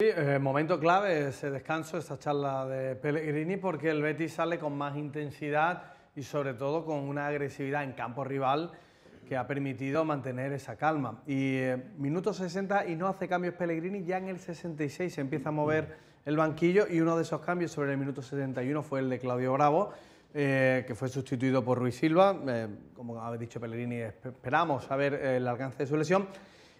Sí, eh, momento clave ese descanso, esta charla de Pellegrini, porque el Betis sale con más intensidad y sobre todo con una agresividad en campo rival que ha permitido mantener esa calma. Y eh, minuto 60 y no hace cambios Pellegrini, ya en el 66 se empieza a mover el banquillo y uno de esos cambios sobre el minuto 71 fue el de Claudio Bravo, eh, que fue sustituido por Ruiz Silva. como ha dicho Pellegrini, esperamos a ver el alcance de su lesión.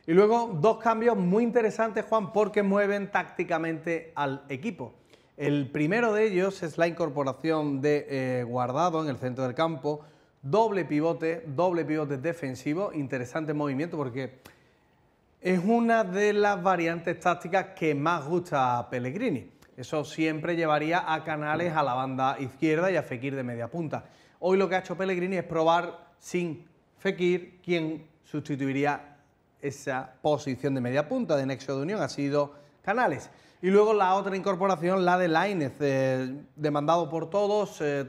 Y luego dos cambios muy interesantes, Juan, porque mueven tácticamente al equipo. El primero de ellos es la incorporación de eh, Guardado en el centro del campo, doble pivote, doble pivote defensivo, interesante movimiento porque es una de las variantes tácticas que más gusta a Pellegrini. Eso siempre llevaría a Canales a la banda izquierda y a Fekir de media punta. Hoy lo que ha hecho Pellegrini es probar sin Fekir, quién sustituiría esa posición de media punta de nexo de unión ha sido Canales. Y luego la otra incorporación, la de Lainez, eh, demandado por todos, eh,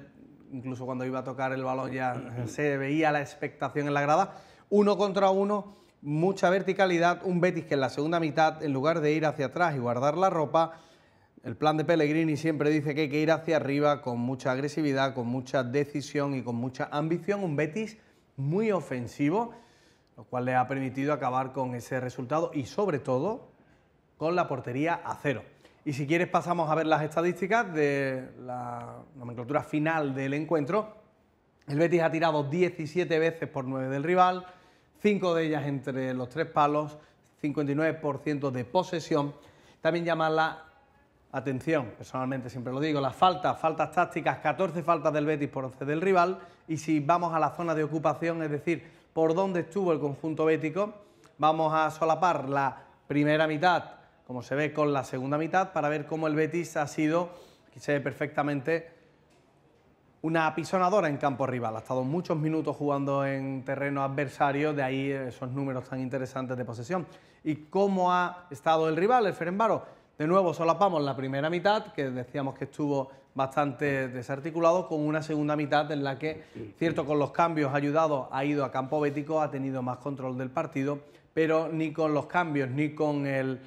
incluso cuando iba a tocar el balón ya eh, se veía la expectación en la grada, uno contra uno, mucha verticalidad, un Betis que en la segunda mitad, en lugar de ir hacia atrás y guardar la ropa, el plan de Pellegrini siempre dice que hay que ir hacia arriba con mucha agresividad, con mucha decisión y con mucha ambición, un Betis muy ofensivo lo cual le ha permitido acabar con ese resultado y sobre todo con la portería a cero. Y si quieres pasamos a ver las estadísticas de la nomenclatura final del encuentro. El Betis ha tirado 17 veces por 9 del rival, 5 de ellas entre los tres palos, 59% de posesión. También llama la atención, personalmente siempre lo digo, las faltas, faltas tácticas, 14 faltas del Betis por 11 del rival. Y si vamos a la zona de ocupación, es decir, por dónde estuvo el conjunto bético. Vamos a solapar la primera mitad, como se ve, con la segunda mitad, para ver cómo el Betis ha sido, aquí se ve perfectamente, una apisonadora en campo rival. Ha estado muchos minutos jugando en terreno adversario, de ahí esos números tan interesantes de posesión. ¿Y cómo ha estado el rival, el Ferenbaro? De nuevo, solapamos la primera mitad, que decíamos que estuvo bastante desarticulado, con una segunda mitad en la que, cierto, con los cambios ayudados ha ido a campo bético, ha tenido más control del partido, pero ni con los cambios ni con el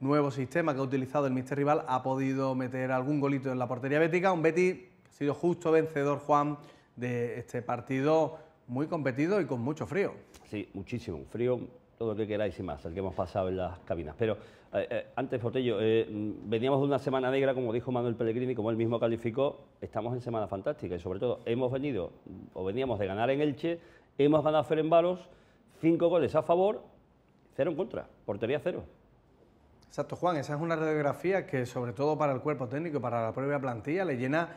nuevo sistema que ha utilizado el mister rival ha podido meter algún golito en la portería bética. Un Betty ha sido justo vencedor, Juan, de este partido muy competido y con mucho frío. Sí, muchísimo frío lo que queráis y más, el que hemos pasado en las cabinas. Pero eh, eh, antes, Portillo, eh, mm, veníamos de una semana negra, como dijo Manuel Pellegrini, como él mismo calificó, estamos en semana fantástica y sobre todo hemos venido, o veníamos de ganar en Elche, hemos ganado a Varos, cinco goles a favor, cero en contra, portería cero. Exacto, Juan, esa es una radiografía que sobre todo para el cuerpo técnico para la propia plantilla le llena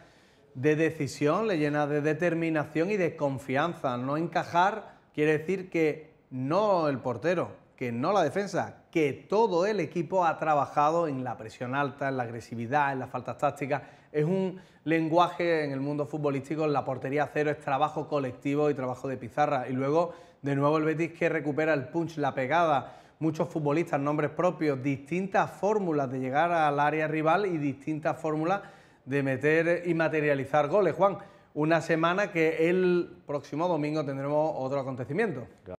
de decisión, le llena de determinación y de confianza. No encajar quiere decir que no el portero, que no la defensa, que todo el equipo ha trabajado en la presión alta, en la agresividad, en las faltas tácticas. Es un lenguaje en el mundo futbolístico, en la portería cero es trabajo colectivo y trabajo de pizarra. Y luego, de nuevo, el Betis que recupera el punch, la pegada, muchos futbolistas, nombres propios, distintas fórmulas de llegar al área rival y distintas fórmulas de meter y materializar goles. Juan, una semana que el próximo domingo tendremos otro acontecimiento.